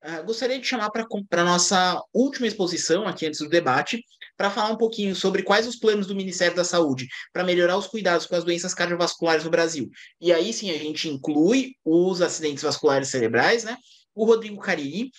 Ah, gostaria de chamar para a nossa última exposição, aqui antes do debate, para falar um pouquinho sobre quais os planos do Ministério da Saúde para melhorar os cuidados com as doenças cardiovasculares no Brasil. E aí sim a gente inclui os acidentes vasculares cerebrais, né? O Rodrigo Cariri,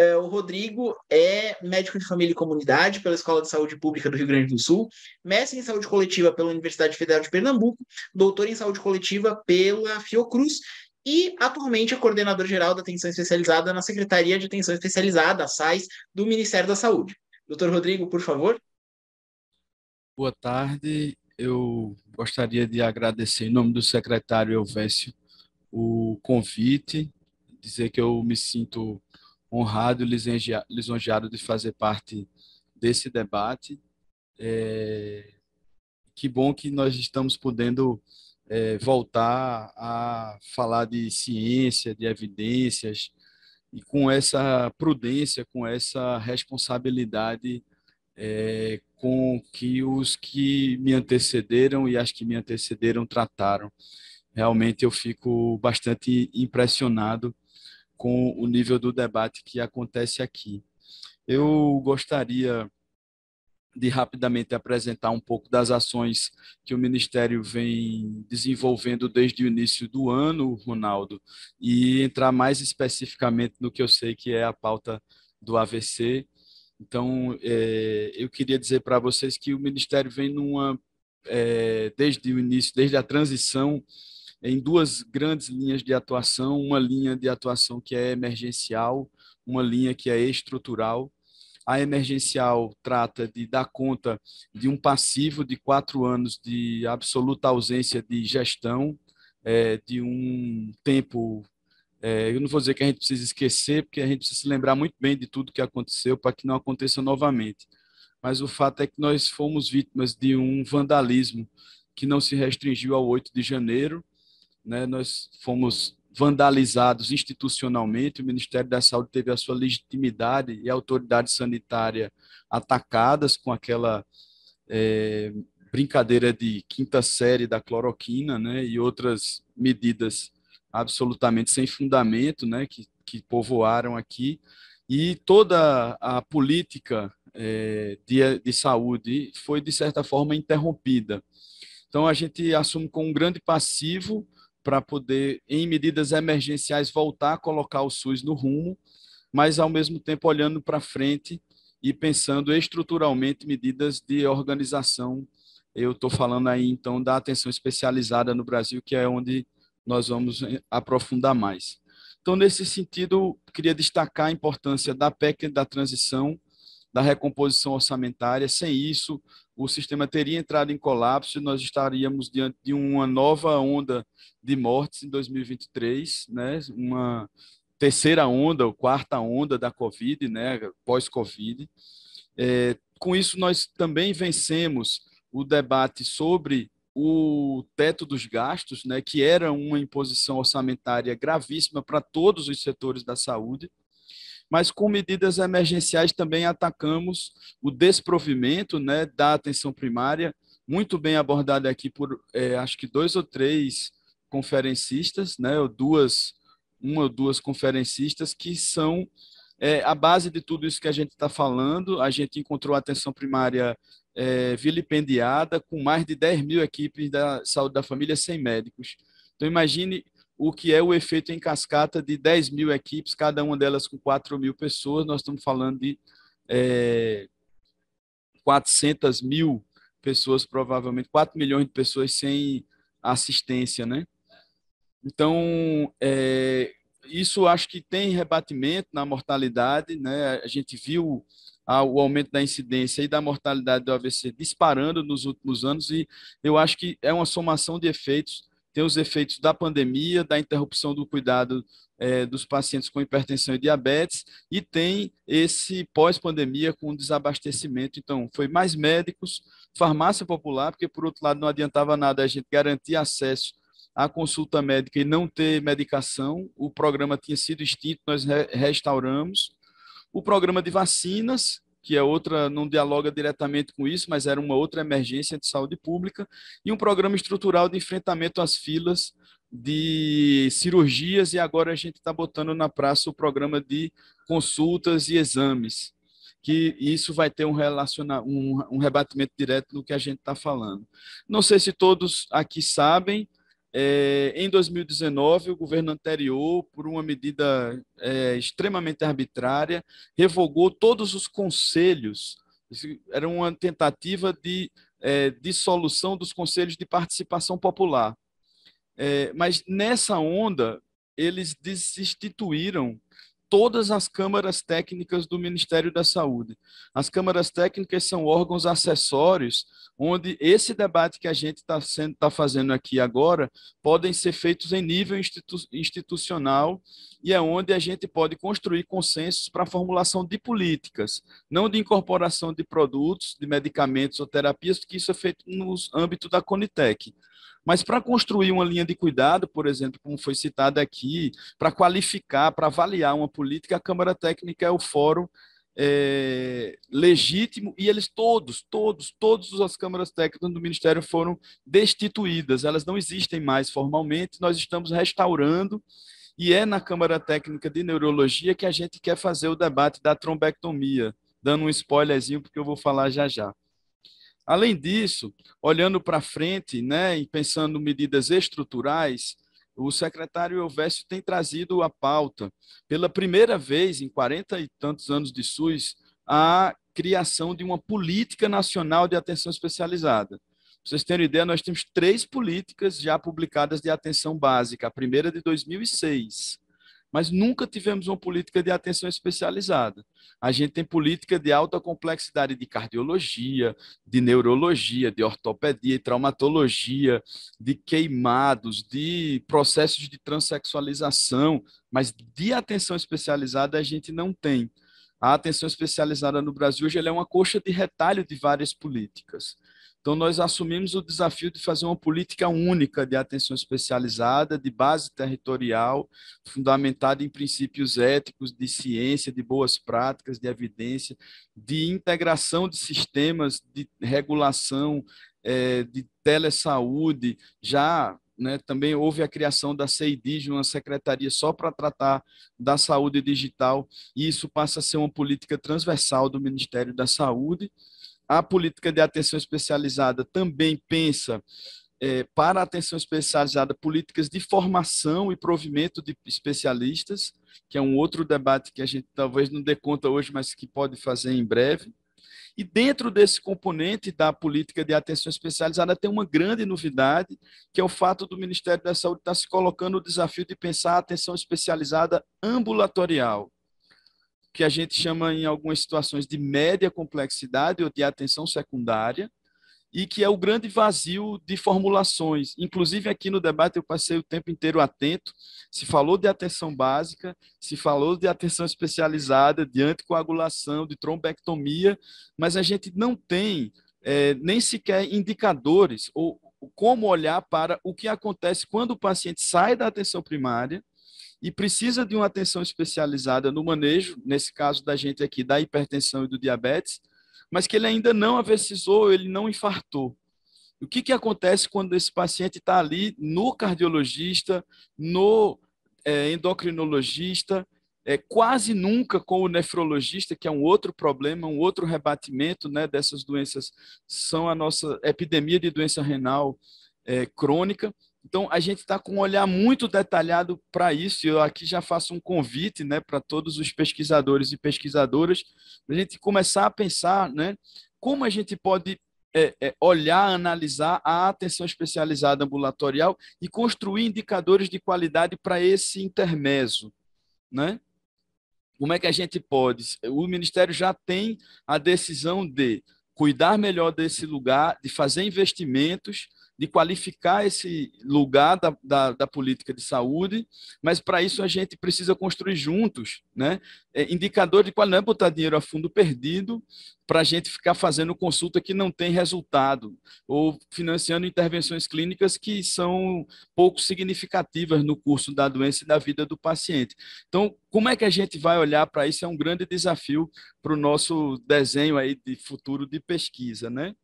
é, o Rodrigo é médico de família e comunidade pela Escola de Saúde Pública do Rio Grande do Sul, mestre em saúde coletiva pela Universidade Federal de Pernambuco, doutor em saúde coletiva pela Fiocruz e atualmente é coordenador geral da atenção especializada na Secretaria de Atenção Especializada, a SAIS, do Ministério da Saúde. Doutor Rodrigo, por favor. Boa tarde. Eu gostaria de agradecer em nome do secretário Elvésio o convite, dizer que eu me sinto honrado e lisonjeado de fazer parte desse debate. É, que bom que nós estamos podendo é, voltar a falar de ciência, de evidências, e com essa prudência, com essa responsabilidade é, com que os que me antecederam e as que me antecederam trataram. Realmente eu fico bastante impressionado com o nível do debate que acontece aqui. Eu gostaria de rapidamente apresentar um pouco das ações que o Ministério vem desenvolvendo desde o início do ano, Ronaldo, e entrar mais especificamente no que eu sei que é a pauta do AVC. Então, é, eu queria dizer para vocês que o Ministério vem numa, é, desde o início, desde a transição em duas grandes linhas de atuação, uma linha de atuação que é emergencial, uma linha que é estrutural. A emergencial trata de dar conta de um passivo de quatro anos de absoluta ausência de gestão, é, de um tempo. É, eu não vou dizer que a gente precisa esquecer, porque a gente precisa se lembrar muito bem de tudo que aconteceu para que não aconteça novamente. Mas o fato é que nós fomos vítimas de um vandalismo que não se restringiu ao 8 de janeiro, né, nós fomos vandalizados institucionalmente, o Ministério da Saúde teve a sua legitimidade e a autoridade sanitária atacadas com aquela é, brincadeira de quinta série da cloroquina né, e outras medidas absolutamente sem fundamento né, que, que povoaram aqui. E toda a política é, de, de saúde foi, de certa forma, interrompida. Então, a gente assume como um grande passivo para poder, em medidas emergenciais, voltar a colocar o SUS no rumo, mas ao mesmo tempo olhando para frente e pensando estruturalmente medidas de organização. Eu estou falando aí então da atenção especializada no Brasil, que é onde nós vamos eh, aprofundar mais. Então, nesse sentido, queria destacar a importância da PEC da transição, da recomposição orçamentária. Sem isso, o sistema teria entrado em colapso e nós estaríamos diante de uma nova onda de mortes em 2023, né? Uma terceira onda ou quarta onda da Covid, né? Pós-Covid. É, com isso, nós também vencemos o debate sobre o teto dos gastos, né, que era uma imposição orçamentária gravíssima para todos os setores da saúde, mas com medidas emergenciais também atacamos o desprovimento né, da atenção primária, muito bem abordado aqui por é, acho que dois ou três conferencistas, né, ou duas, uma ou duas conferencistas que são é, a base de tudo isso que a gente está falando. A gente encontrou a atenção primária é, vilipendiada, com mais de 10 mil equipes da saúde da família sem médicos. Então, imagine o que é o efeito em cascata de 10 mil equipes, cada uma delas com 4 mil pessoas. Nós estamos falando de é, 400 mil pessoas, provavelmente, 4 milhões de pessoas sem assistência, né? Então, é, isso acho que tem rebatimento na mortalidade, né? A gente viu o aumento da incidência e da mortalidade do AVC disparando nos últimos anos e eu acho que é uma somação de efeitos tem os efeitos da pandemia, da interrupção do cuidado é, dos pacientes com hipertensão e diabetes, e tem esse pós-pandemia com desabastecimento. Então, foi mais médicos, farmácia popular, porque, por outro lado, não adiantava nada a gente garantir acesso à consulta médica e não ter medicação. O programa tinha sido extinto, nós re restauramos. O programa de vacinas, que é outra, não dialoga diretamente com isso, mas era uma outra emergência de saúde pública, e um programa estrutural de enfrentamento às filas de cirurgias, e agora a gente está botando na praça o programa de consultas e exames, que isso vai ter um, relaciona um, um rebatimento direto no que a gente está falando. Não sei se todos aqui sabem, é, em 2019, o governo anterior, por uma medida é, extremamente arbitrária, revogou todos os conselhos. Isso era uma tentativa de é, dissolução dos conselhos de participação popular. É, mas nessa onda, eles desinstituíram todas as câmaras técnicas do Ministério da Saúde. As câmaras técnicas são órgãos acessórios, onde esse debate que a gente está tá fazendo aqui agora podem ser feitos em nível institu institucional e é onde a gente pode construir consensos para a formulação de políticas, não de incorporação de produtos, de medicamentos ou terapias, que isso é feito no âmbito da Conitec. Mas para construir uma linha de cuidado, por exemplo, como foi citado aqui, para qualificar, para avaliar uma política, a Câmara Técnica é o fórum é, legítimo e eles todos, todos, todas as câmaras técnicas do Ministério foram destituídas, elas não existem mais formalmente, nós estamos restaurando e é na Câmara Técnica de Neurologia que a gente quer fazer o debate da trombectomia, dando um spoilerzinho porque eu vou falar já já. Além disso, olhando para frente né, e pensando medidas estruturais, o secretário Elvésio tem trazido a pauta, pela primeira vez em 40 e tantos anos de SUS, a criação de uma política nacional de atenção especializada. Para vocês terem ideia, nós temos três políticas já publicadas de atenção básica, a primeira de 2006, mas nunca tivemos uma política de atenção especializada. A gente tem política de alta complexidade de cardiologia, de neurologia, de ortopedia e traumatologia, de queimados, de processos de transexualização, mas de atenção especializada a gente não tem. A atenção especializada no Brasil hoje é uma coxa de retalho de várias políticas. Então, nós assumimos o desafio de fazer uma política única de atenção especializada, de base territorial, fundamentada em princípios éticos, de ciência, de boas práticas, de evidência, de integração de sistemas de regulação, é, de telesaúde, já né, também houve a criação da CEIDIG, uma secretaria só para tratar da saúde digital, e isso passa a ser uma política transversal do Ministério da Saúde. A política de atenção especializada também pensa é, para a atenção especializada políticas de formação e provimento de especialistas, que é um outro debate que a gente talvez não dê conta hoje, mas que pode fazer em breve. E dentro desse componente da política de atenção especializada tem uma grande novidade, que é o fato do Ministério da Saúde estar se colocando o desafio de pensar a atenção especializada ambulatorial que a gente chama em algumas situações de média complexidade ou de atenção secundária, e que é o grande vazio de formulações. Inclusive, aqui no debate, eu passei o tempo inteiro atento. Se falou de atenção básica, se falou de atenção especializada, de anticoagulação, de trombectomia, mas a gente não tem é, nem sequer indicadores ou como olhar para o que acontece quando o paciente sai da atenção primária e precisa de uma atenção especializada no manejo, nesse caso da gente aqui, da hipertensão e do diabetes, mas que ele ainda não aversizou, ele não infartou. O que, que acontece quando esse paciente está ali no cardiologista, no é, endocrinologista, é, quase nunca com o nefrologista, que é um outro problema, um outro rebatimento né, dessas doenças, são a nossa epidemia de doença renal é, crônica. Então, a gente está com um olhar muito detalhado para isso. Eu aqui já faço um convite né, para todos os pesquisadores e pesquisadoras, a gente começar a pensar né, como a gente pode é, é, olhar, analisar a atenção especializada ambulatorial e construir indicadores de qualidade para esse intermezzo. Né? Como é que a gente pode? O Ministério já tem a decisão de cuidar melhor desse lugar, de fazer investimentos de qualificar esse lugar da, da, da política de saúde, mas para isso a gente precisa construir juntos, né? É, indicador de qual não é botar dinheiro a fundo perdido para a gente ficar fazendo consulta que não tem resultado ou financiando intervenções clínicas que são pouco significativas no curso da doença e da vida do paciente. Então, como é que a gente vai olhar para isso? É um grande desafio para o nosso desenho aí de futuro de pesquisa, né?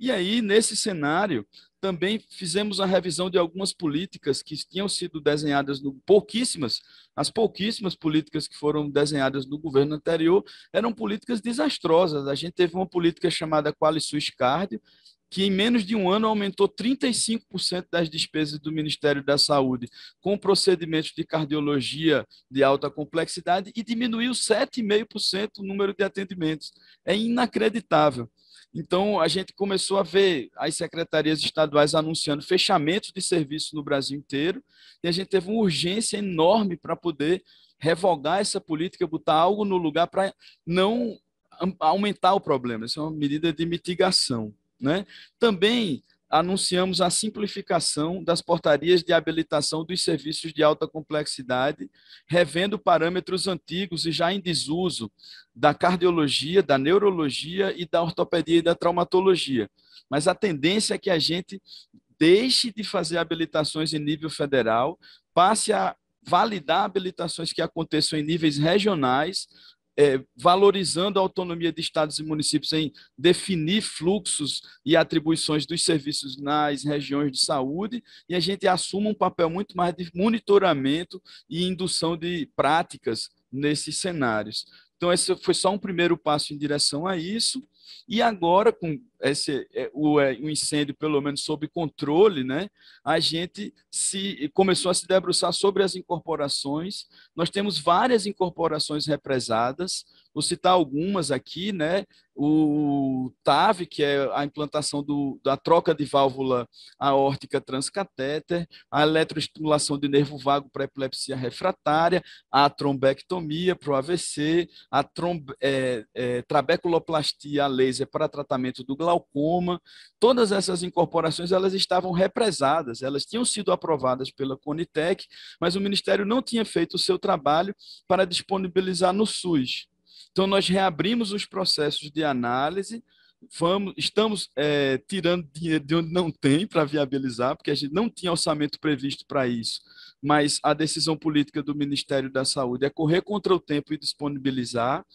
E aí, nesse cenário, também fizemos a revisão de algumas políticas que tinham sido desenhadas no pouquíssimas, as pouquíssimas políticas que foram desenhadas no governo anterior eram políticas desastrosas. A gente teve uma política chamada qualisus Cardio, que em menos de um ano aumentou 35% das despesas do Ministério da Saúde com procedimentos de cardiologia de alta complexidade e diminuiu 7,5% o número de atendimentos. É inacreditável. Então, a gente começou a ver as secretarias estaduais anunciando fechamento de serviço no Brasil inteiro, e a gente teve uma urgência enorme para poder revogar essa política, botar algo no lugar para não aumentar o problema. Isso é uma medida de mitigação. Né? Também anunciamos a simplificação das portarias de habilitação dos serviços de alta complexidade, revendo parâmetros antigos e já em desuso da cardiologia, da neurologia e da ortopedia e da traumatologia. Mas a tendência é que a gente deixe de fazer habilitações em nível federal, passe a validar habilitações que aconteçam em níveis regionais, é, valorizando a autonomia de estados e municípios em definir fluxos e atribuições dos serviços nas regiões de saúde, e a gente assuma um papel muito mais de monitoramento e indução de práticas nesses cenários. Então, esse foi só um primeiro passo em direção a isso. E agora, com esse, é, o, o, é, incêndio, pelo menos, sob controle, né? a gente se começou a se debruçar sobre as incorporações. Nós temos várias incorporações represadas, vou citar algumas aqui, né? o TAV, que é a implantação do, da troca de válvula aórtica transcatéter, a eletroestimulação de nervo vago para epilepsia refratária, a trombectomia para o AVC, a trom, é, é, trabeculoplastia laser para tratamento do glaucoma, glaucoma, todas essas incorporações elas estavam represadas, elas tinham sido aprovadas pela Conitec, mas o Ministério não tinha feito o seu trabalho para disponibilizar no SUS. Então, nós reabrimos os processos de análise, Vamos, estamos é, tirando dinheiro de onde não tem para viabilizar, porque a gente não tinha orçamento previsto para isso, mas a decisão política do Ministério da Saúde é correr contra o tempo e disponibilizar,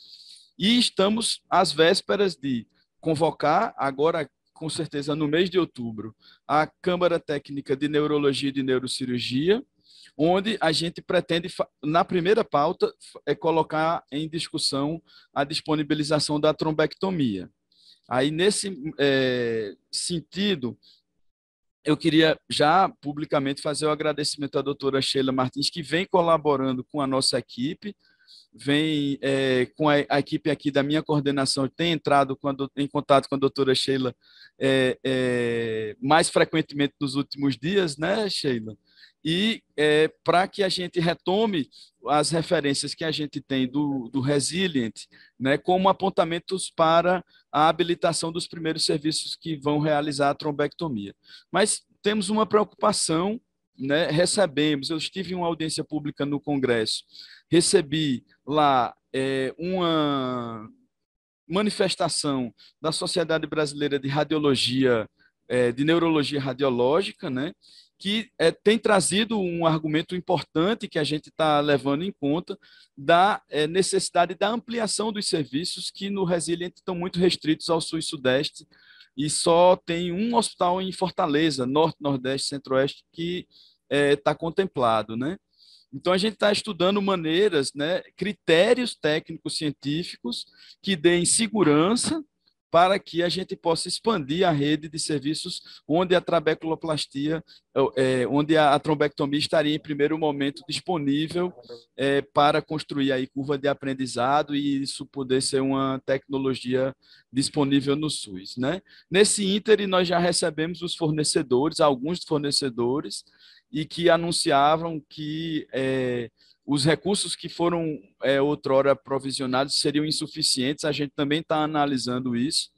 e estamos às vésperas de convocar agora com certeza no mês de outubro a Câmara Técnica de Neurologia e de Neurocirurgia, onde a gente pretende na primeira pauta é colocar em discussão a disponibilização da trombectomia. Aí nesse é, sentido eu queria já publicamente fazer o agradecimento à doutora Sheila Martins, que vem colaborando com a nossa equipe, vem é, com a, a, equipe aqui da minha coordenação, tem entrado quando, em contato com a doutora Sheila é, é, mais frequentemente nos últimos dias, né, Sheila? E é, para que a gente retome as referências que a gente tem do, do Resilient, né, como apontamentos para a habilitação dos primeiros serviços que vão realizar a trombectomia. Mas temos uma preocupação né, recebemos, eu estive em uma audiência pública no Congresso, recebi lá é, uma manifestação da Sociedade Brasileira de Radiologia, é, de Neurologia Radiológica, né? que é, tem trazido um argumento importante que a gente está levando em conta da é, necessidade da ampliação dos serviços que no Resilient estão muito restritos ao Sul e Sudeste e só tem um hospital em Fortaleza, Norte, Nordeste, Centro-Oeste que está é, tá contemplado, né? Então, a gente está estudando maneiras, né, critérios técnicos científicos que deem segurança para que a gente possa expandir a rede de serviços onde a trabeculoplastia, é, é onde a, trombectomia estaria em primeiro momento disponível é, para construir aí curva de aprendizado e isso poder ser uma tecnologia disponível no SUS, né? Nesse ínter nós já recebemos os fornecedores, alguns fornecedores e que anunciavam que é, os recursos que foram é, outrora provisionados seriam insuficientes. A gente também está analisando isso,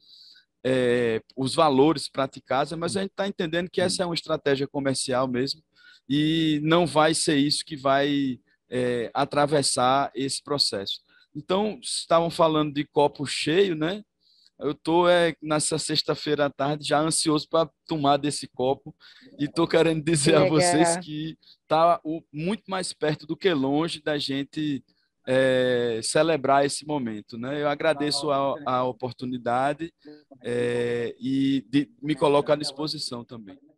é, os valores praticados, mas a gente está entendendo que essa é uma estratégia comercial mesmo e não vai ser isso que vai é, atravessar esse processo. Então, estavam falando de copo cheio, né? Eu tô é, nessa sexta-feira à tarde já ansioso para tomar desse copo e tô querendo dizer a vocês que tá o, muito mais perto do que longe da gente é, celebrar esse momento, né? Eu agradeço a, a oportunidade é, e de, me coloco à disposição também.